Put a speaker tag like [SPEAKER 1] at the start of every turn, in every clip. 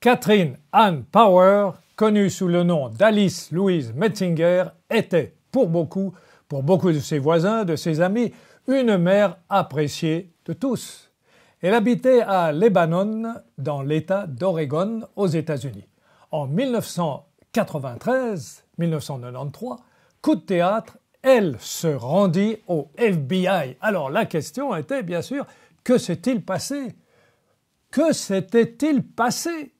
[SPEAKER 1] Catherine Anne Power, connue sous le nom d'Alice Louise Metzinger, était, pour beaucoup, pour beaucoup de ses voisins, de ses amis, une mère appréciée de tous. Elle habitait à Lebanon, dans l'État d'Oregon, aux États-Unis. En 1993, 1993, coup de théâtre, elle se rendit au FBI. Alors la question était bien sûr, que s'est-il passé Que s'était-il passé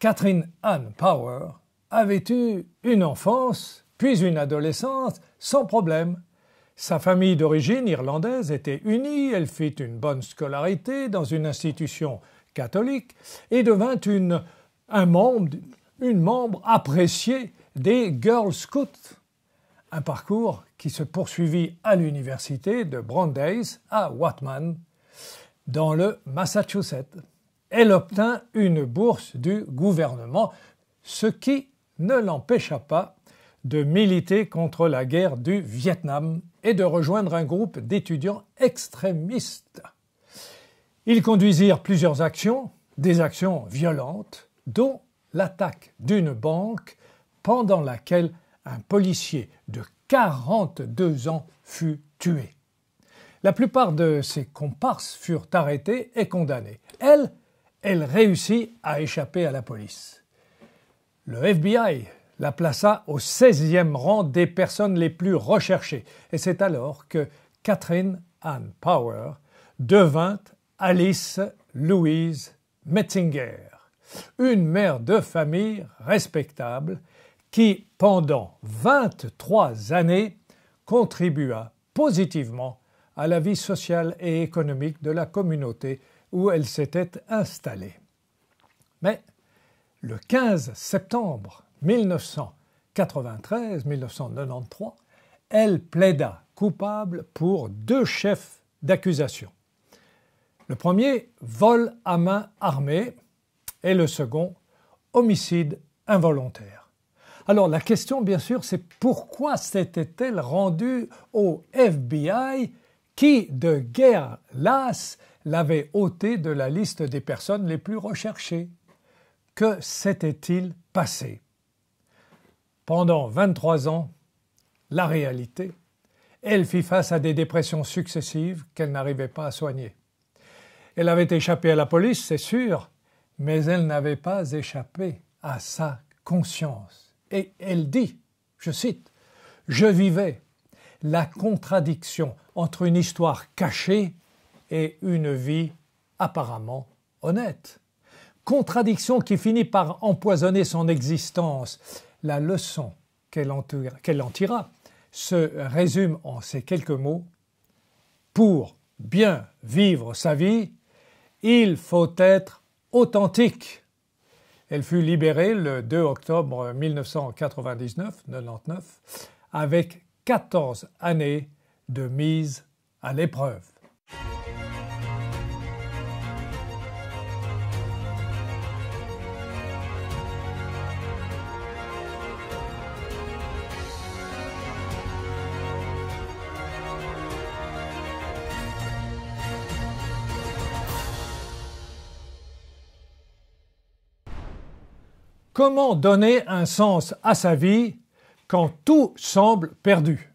[SPEAKER 1] Catherine Ann Power avait eu une enfance, puis une adolescence, sans problème. Sa famille d'origine irlandaise était unie, elle fit une bonne scolarité dans une institution catholique et devint une, un membre, membre appréciée des Girl Scouts. Un parcours qui se poursuivit à l'université de Brandeis à Watman, dans le Massachusetts elle obtint une bourse du gouvernement, ce qui ne l'empêcha pas de militer contre la guerre du Vietnam et de rejoindre un groupe d'étudiants extrémistes. Ils conduisirent plusieurs actions, des actions violentes, dont l'attaque d'une banque pendant laquelle un policier de 42 ans fut tué. La plupart de ses comparses furent arrêtés et condamnés. Elle, elle réussit à échapper à la police. Le FBI la plaça au 16e rang des personnes les plus recherchées, et c'est alors que Catherine Anne Power devint Alice Louise Metzinger, une mère de famille respectable qui, pendant 23 années, contribua positivement à la vie sociale et économique de la communauté où elle s'était installée. Mais le 15 septembre 1993-1993, elle plaida coupable pour deux chefs d'accusation. Le premier, vol à main armée, et le second, homicide involontaire. Alors la question, bien sûr, c'est pourquoi s'était-elle rendue au FBI qui, de guerre lasse, l'avait ôté de la liste des personnes les plus recherchées. Que s'était-il passé Pendant 23 ans, la réalité, elle fit face à des dépressions successives qu'elle n'arrivait pas à soigner. Elle avait échappé à la police, c'est sûr, mais elle n'avait pas échappé à sa conscience. Et elle dit, je cite, Je vivais la contradiction entre une histoire cachée et une vie apparemment honnête. Contradiction qui finit par empoisonner son existence. La leçon qu'elle en, tira se résume en ces quelques mots. Pour bien vivre sa vie, il faut être authentique. Elle fut libérée le 2 octobre 1999, avec 14 années de mise à l'épreuve. Comment donner un sens à sa vie quand tout semble perdu.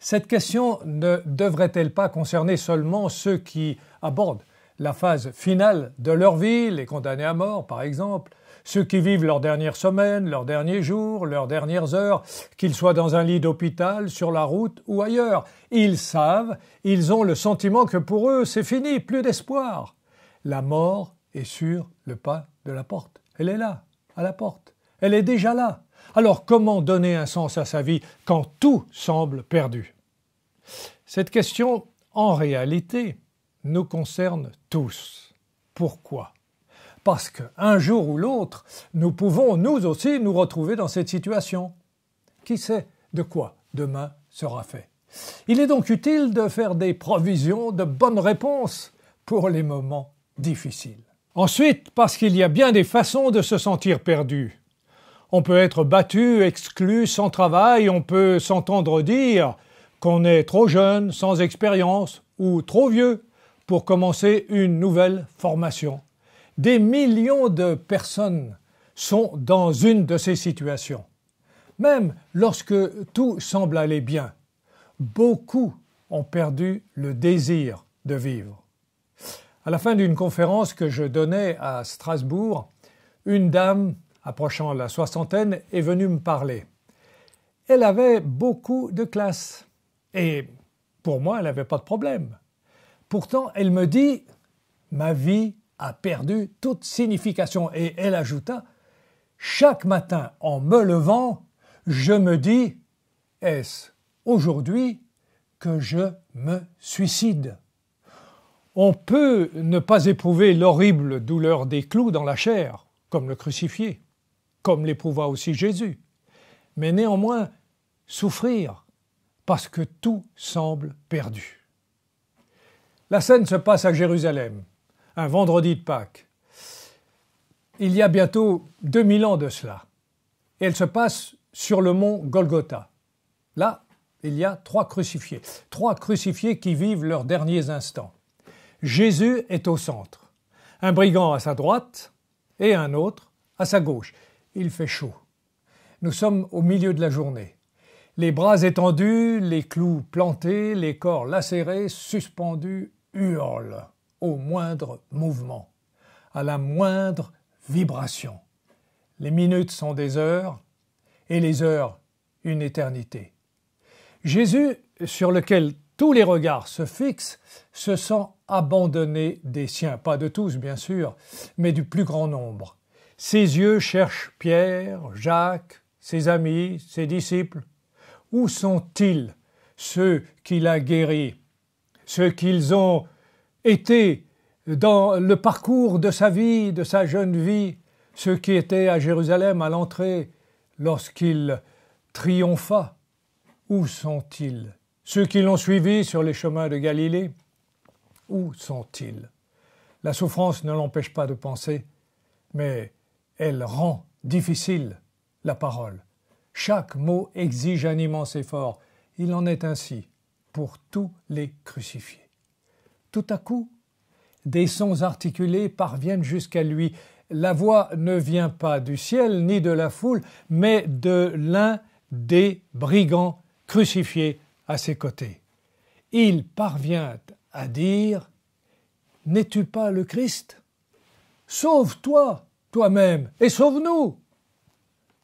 [SPEAKER 1] Cette question ne devrait-elle pas concerner seulement ceux qui abordent la phase finale de leur vie, les condamnés à mort par exemple, ceux qui vivent leurs dernières semaines, leurs derniers jours, leurs dernières heures, qu'ils soient dans un lit d'hôpital, sur la route ou ailleurs. Ils savent, ils ont le sentiment que pour eux c'est fini, plus d'espoir. La mort est sur le pas de la porte. Elle est là, à la porte. Elle est déjà là. Alors comment donner un sens à sa vie quand tout semble perdu Cette question, en réalité, nous concerne tous. Pourquoi Parce qu'un jour ou l'autre, nous pouvons nous aussi nous retrouver dans cette situation. Qui sait de quoi demain sera fait Il est donc utile de faire des provisions de bonnes réponses pour les moments difficiles. Ensuite, parce qu'il y a bien des façons de se sentir perdu. On peut être battu, exclu, sans travail, on peut s'entendre dire qu'on est trop jeune, sans expérience ou trop vieux pour commencer une nouvelle formation. Des millions de personnes sont dans une de ces situations. Même lorsque tout semble aller bien, beaucoup ont perdu le désir de vivre. À la fin d'une conférence que je donnais à Strasbourg, une dame approchant la soixantaine, est venue me parler. Elle avait beaucoup de classe. Et pour moi, elle n'avait pas de problème. Pourtant, elle me dit Ma vie a perdu toute signification. Et elle ajouta Chaque matin, en me levant, je me dis Est-ce aujourd'hui que je me suicide On peut ne pas éprouver l'horrible douleur des clous dans la chair, comme le crucifié comme l'éprouva aussi Jésus. Mais néanmoins, souffrir, parce que tout semble perdu. La scène se passe à Jérusalem, un vendredi de Pâques. Il y a bientôt 2000 ans de cela. Et elle se passe sur le mont Golgotha. Là, il y a trois crucifiés, trois crucifiés qui vivent leurs derniers instants. Jésus est au centre, un brigand à sa droite et un autre à sa gauche. Il fait chaud. Nous sommes au milieu de la journée. Les bras étendus, les clous plantés, les corps lacérés, suspendus, hurlent au moindre mouvement, à la moindre vibration. Les minutes sont des heures, et les heures une éternité. Jésus, sur lequel tous les regards se fixent, se sent abandonné des siens, pas de tous bien sûr, mais du plus grand nombre. Ses yeux cherchent Pierre, Jacques, ses amis, ses disciples. Où sont-ils, ceux qu'il a guéris, ceux qu'ils ont été dans le parcours de sa vie, de sa jeune vie, ceux qui étaient à Jérusalem à l'entrée lorsqu'il triompha Où sont-ils Ceux qui l'ont suivi sur les chemins de Galilée Où sont-ils La souffrance ne l'empêche pas de penser, mais elle rend difficile la parole. Chaque mot exige un immense effort. Il en est ainsi pour tous les crucifiés. Tout à coup, des sons articulés parviennent jusqu'à lui. La voix ne vient pas du ciel ni de la foule, mais de l'un des brigands crucifiés à ses côtés. Il parvient à dire N'es-tu pas le Christ Sauve-toi toi-même et sauve-nous.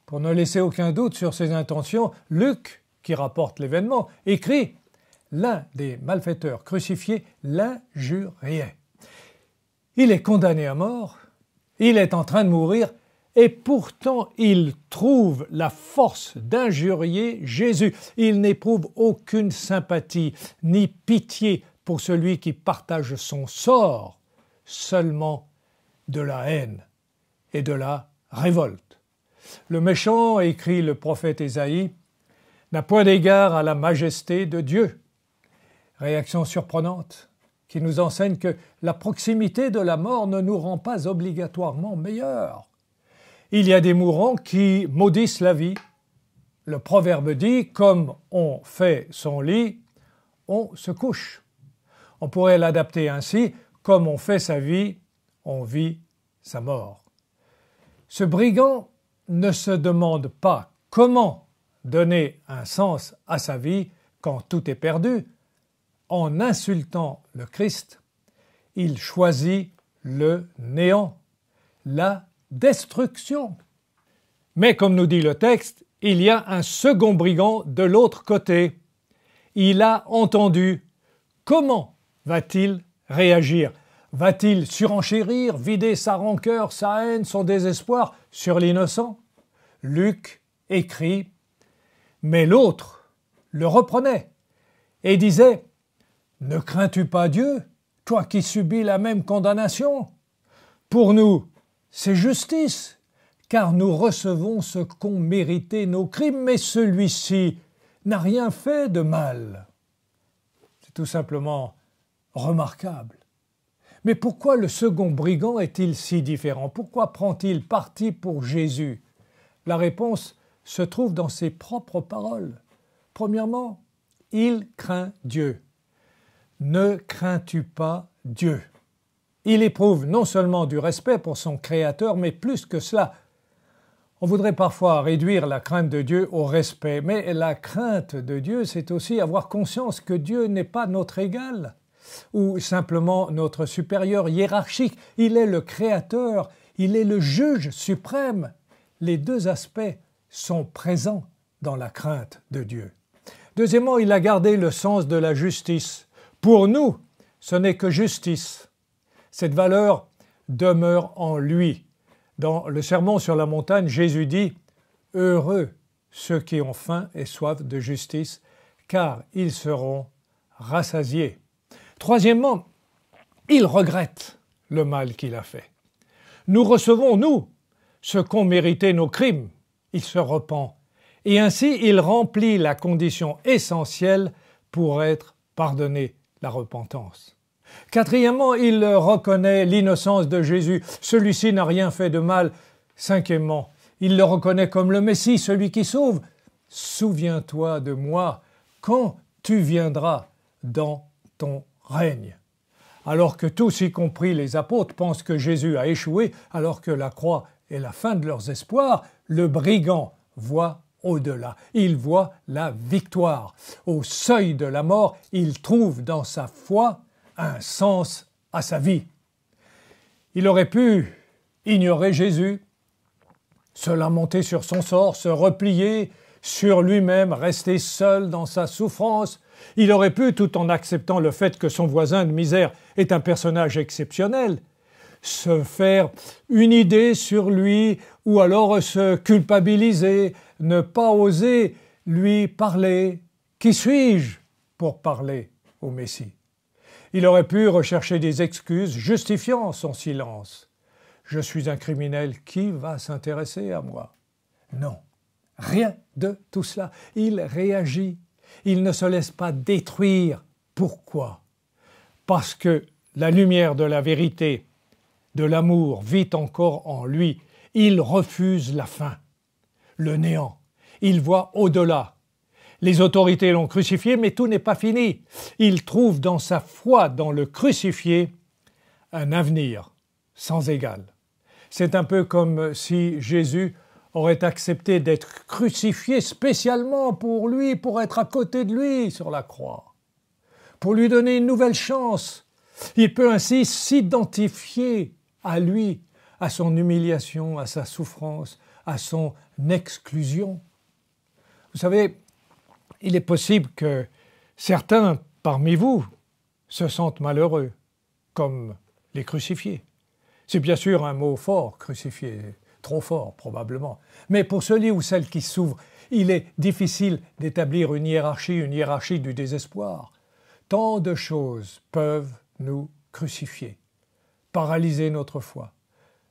[SPEAKER 1] Pour ne laisser aucun doute sur ses intentions, Luc, qui rapporte l'événement, écrit L'un des malfaiteurs crucifiés l'injuriait. Il est condamné à mort, il est en train de mourir, et pourtant il trouve la force d'injurier Jésus. Il n'éprouve aucune sympathie ni pitié pour celui qui partage son sort, seulement de la haine et de la révolte. Le méchant, écrit le prophète Ésaïe, n'a point d'égard à la majesté de Dieu. Réaction surprenante qui nous enseigne que la proximité de la mort ne nous rend pas obligatoirement meilleurs. Il y a des mourants qui maudissent la vie. Le proverbe dit comme on fait son lit, on se couche. On pourrait l'adapter ainsi comme on fait sa vie, on vit sa mort. Ce brigand ne se demande pas comment donner un sens à sa vie quand tout est perdu. En insultant le Christ, il choisit le néant, la destruction. Mais comme nous dit le texte, il y a un second brigand de l'autre côté. Il a entendu. Comment va-t-il réagir Va-t-il surenchérir, vider sa rancœur, sa haine, son désespoir sur l'innocent Luc écrit Mais l'autre le reprenait et disait Ne crains-tu pas Dieu, toi qui subis la même condamnation Pour nous, c'est justice, car nous recevons ce qu'ont mérité nos crimes, mais celui-ci n'a rien fait de mal. C'est tout simplement remarquable. Mais pourquoi le second brigand est-il si différent Pourquoi prend-il parti pour Jésus La réponse se trouve dans ses propres paroles. Premièrement, il craint Dieu. Ne crains-tu pas Dieu Il éprouve non seulement du respect pour son Créateur, mais plus que cela. On voudrait parfois réduire la crainte de Dieu au respect, mais la crainte de Dieu, c'est aussi avoir conscience que Dieu n'est pas notre égal ou simplement notre supérieur hiérarchique. Il est le créateur, il est le juge suprême. Les deux aspects sont présents dans la crainte de Dieu. Deuxièmement, il a gardé le sens de la justice. Pour nous, ce n'est que justice. Cette valeur demeure en lui. Dans le sermon sur la montagne, Jésus dit Heureux ceux qui ont faim et soif de justice, car ils seront rassasiés. Troisièmement, il regrette le mal qu'il a fait. Nous recevons, nous, ce qu'ont mérité nos crimes. Il se repent. Et ainsi, il remplit la condition essentielle pour être pardonné, la repentance. Quatrièmement, il reconnaît l'innocence de Jésus. Celui-ci n'a rien fait de mal. Cinquièmement, il le reconnaît comme le Messie, celui qui sauve. Souviens-toi de moi quand tu viendras dans ton règne. Alors que tous, y compris les apôtres, pensent que Jésus a échoué, alors que la croix est la fin de leurs espoirs, le brigand voit au-delà. Il voit la victoire. Au seuil de la mort, il trouve dans sa foi un sens à sa vie. Il aurait pu ignorer Jésus, se lamenter sur son sort, se replier sur lui-même, rester seul dans sa souffrance, il aurait pu, tout en acceptant le fait que son voisin de misère est un personnage exceptionnel, se faire une idée sur lui ou alors se culpabiliser, ne pas oser lui parler. Qui suis-je pour parler au Messie Il aurait pu rechercher des excuses justifiant son silence. Je suis un criminel, qui va s'intéresser à moi Non, rien de tout cela. Il réagit il ne se laisse pas détruire. Pourquoi Parce que la lumière de la vérité, de l'amour, vit encore en lui. Il refuse la fin, le néant. Il voit au-delà. Les autorités l'ont crucifié, mais tout n'est pas fini. Il trouve dans sa foi, dans le crucifié, un avenir sans égal. C'est un peu comme si Jésus aurait accepté d'être crucifié spécialement pour lui, pour être à côté de lui sur la croix, pour lui donner une nouvelle chance. Il peut ainsi s'identifier à lui, à son humiliation, à sa souffrance, à son exclusion. Vous savez, il est possible que certains parmi vous se sentent malheureux, comme les crucifiés. C'est bien sûr un mot fort, crucifié trop fort probablement. Mais pour celui ou celle qui s'ouvre, il est difficile d'établir une hiérarchie, une hiérarchie du désespoir. Tant de choses peuvent nous crucifier, paralyser notre foi,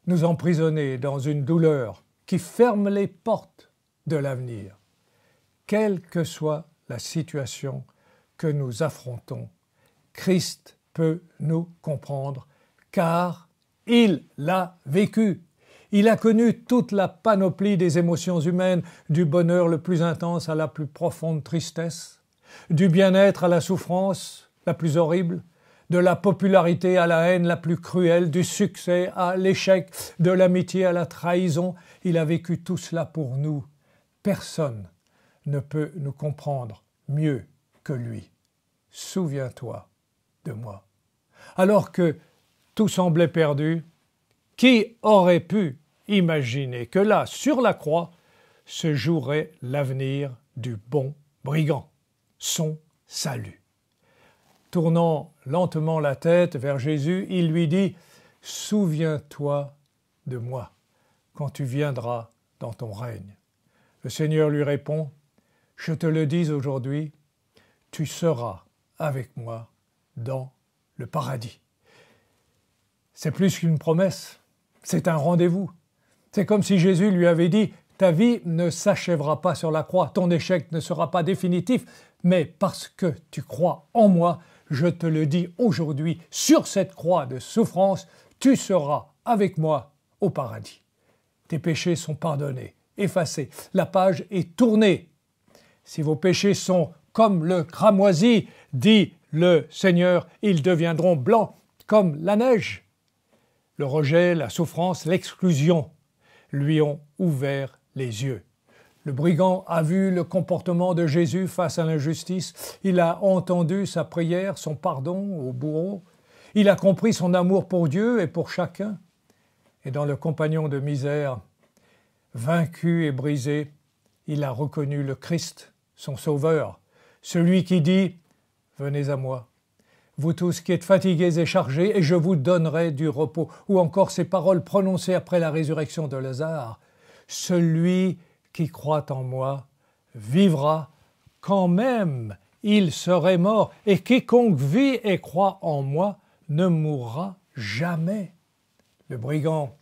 [SPEAKER 1] nous emprisonner dans une douleur qui ferme les portes de l'avenir. Quelle que soit la situation que nous affrontons, Christ peut nous comprendre car il l'a vécu. Il a connu toute la panoplie des émotions humaines, du bonheur le plus intense à la plus profonde tristesse, du bien-être à la souffrance la plus horrible, de la popularité à la haine la plus cruelle, du succès à l'échec, de l'amitié à la trahison. Il a vécu tout cela pour nous. Personne ne peut nous comprendre mieux que lui. Souviens-toi de moi. Alors que tout semblait perdu, qui aurait pu Imaginez que là, sur la croix, se jouerait l'avenir du bon brigand, son salut. Tournant lentement la tête vers Jésus, il lui dit Souviens-toi de moi quand tu viendras dans ton règne. Le Seigneur lui répond Je te le dis aujourd'hui, tu seras avec moi dans le paradis. C'est plus qu'une promesse, c'est un rendez-vous. C'est comme si Jésus lui avait dit, ta vie ne s'achèvera pas sur la croix, ton échec ne sera pas définitif, mais parce que tu crois en moi, je te le dis aujourd'hui, sur cette croix de souffrance, tu seras avec moi au paradis. Tes péchés sont pardonnés, effacés, la page est tournée. Si vos péchés sont comme le cramoisi, dit le Seigneur, ils deviendront blancs comme la neige. Le rejet, la souffrance, l'exclusion lui ont ouvert les yeux. Le brigand a vu le comportement de Jésus face à l'injustice, il a entendu sa prière, son pardon au bourreau, il a compris son amour pour Dieu et pour chacun. Et dans le compagnon de misère, vaincu et brisé, il a reconnu le Christ, son Sauveur, celui qui dit Venez à moi, vous tous qui êtes fatigués et chargés, et je vous donnerai du repos. Ou encore ces paroles prononcées après la résurrection de Lazare. Celui qui croit en moi vivra quand même il serait mort, et quiconque vit et croit en moi ne mourra jamais. Le brigand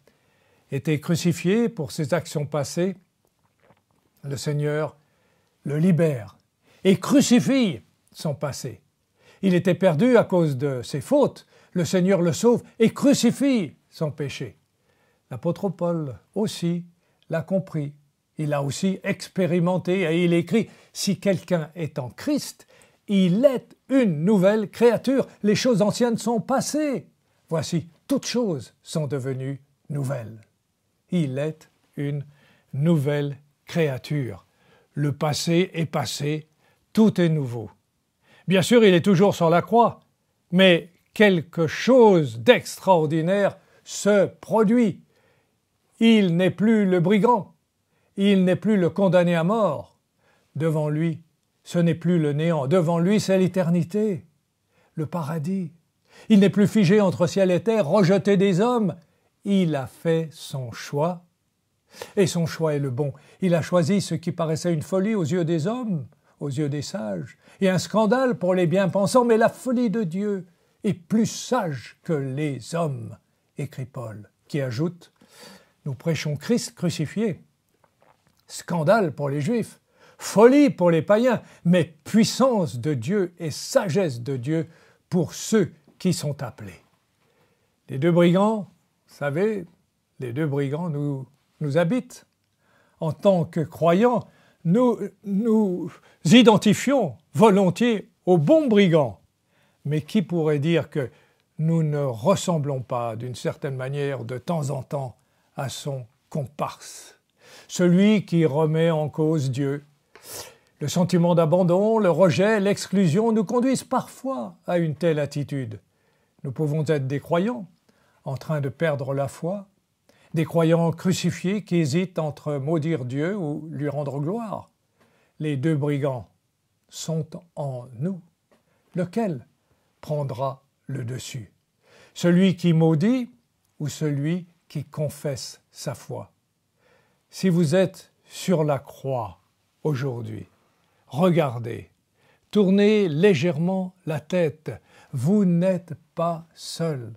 [SPEAKER 1] était crucifié pour ses actions passées. Le Seigneur le libère et crucifie son passé. Il était perdu à cause de ses fautes. Le Seigneur le sauve et crucifie son péché. L'apôtre Paul aussi l'a compris. Il a aussi expérimenté et il écrit, si quelqu'un est en Christ, il est une nouvelle créature. Les choses anciennes sont passées. Voici, toutes choses sont devenues nouvelles. Il est une nouvelle créature. Le passé est passé, tout est nouveau. Bien sûr, il est toujours sur la croix, mais quelque chose d'extraordinaire se produit. Il n'est plus le brigand, il n'est plus le condamné à mort. Devant lui, ce n'est plus le néant, devant lui, c'est l'éternité, le paradis. Il n'est plus figé entre ciel et terre, rejeté des hommes. Il a fait son choix. Et son choix est le bon. Il a choisi ce qui paraissait une folie aux yeux des hommes, aux yeux des sages, et un scandale pour les bien-pensants, mais la folie de Dieu est plus sage que les hommes, écrit Paul, qui ajoute Nous prêchons Christ crucifié. Scandale pour les Juifs, folie pour les païens, mais puissance de Dieu et sagesse de Dieu pour ceux qui sont appelés. Les deux brigands, vous savez, les deux brigands nous, nous habitent. En tant que croyants, nous nous identifions volontiers au bon brigand. Mais qui pourrait dire que nous ne ressemblons pas d'une certaine manière de temps en temps à son comparse, celui qui remet en cause Dieu. Le sentiment d'abandon, le rejet, l'exclusion nous conduisent parfois à une telle attitude. Nous pouvons être des croyants en train de perdre la foi, des croyants crucifiés qui hésitent entre maudire Dieu ou lui rendre gloire. Les deux brigands sont en nous. Lequel prendra le dessus Celui qui maudit ou celui qui confesse sa foi Si vous êtes sur la croix aujourd'hui, regardez, tournez légèrement la tête, vous n'êtes pas seul.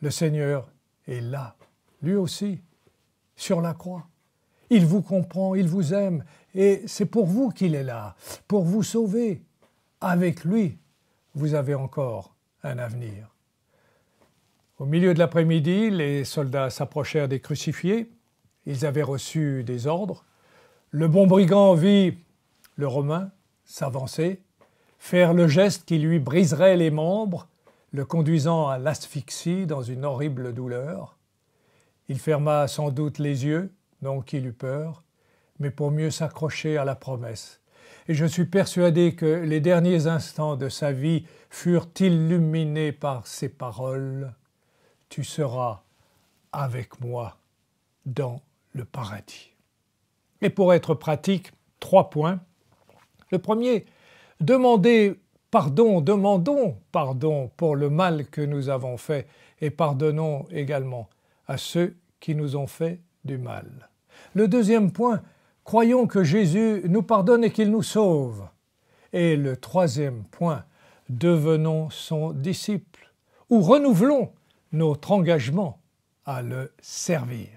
[SPEAKER 1] Le Seigneur est là, lui aussi, sur la croix. Il vous comprend, il vous aime, et c'est pour vous qu'il est là, pour vous sauver. Avec lui, vous avez encore un avenir. Au milieu de l'après-midi, les soldats s'approchèrent des crucifiés. Ils avaient reçu des ordres. Le bon brigand vit le Romain s'avancer, faire le geste qui lui briserait les membres, le conduisant à l'asphyxie dans une horrible douleur. Il ferma sans doute les yeux, donc il eut peur mais pour mieux s'accrocher à la promesse. Et je suis persuadé que les derniers instants de sa vie furent illuminés par ces paroles. Tu seras avec moi dans le paradis. Et pour être pratique, trois points. Le premier, demander pardon, demandons pardon pour le mal que nous avons fait et pardonnons également à ceux qui nous ont fait du mal. Le deuxième point, Croyons que Jésus nous pardonne et qu'il nous sauve. Et le troisième point, devenons son disciple ou renouvelons notre engagement à le servir.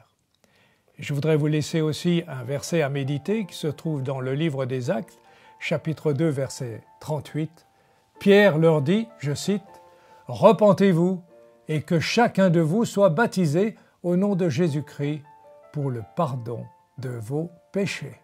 [SPEAKER 1] Je voudrais vous laisser aussi un verset à méditer qui se trouve dans le livre des Actes, chapitre 2, verset 38. Pierre leur dit, je cite, Repentez-vous et que chacun de vous soit baptisé au nom de Jésus-Christ pour le pardon de vos peixe.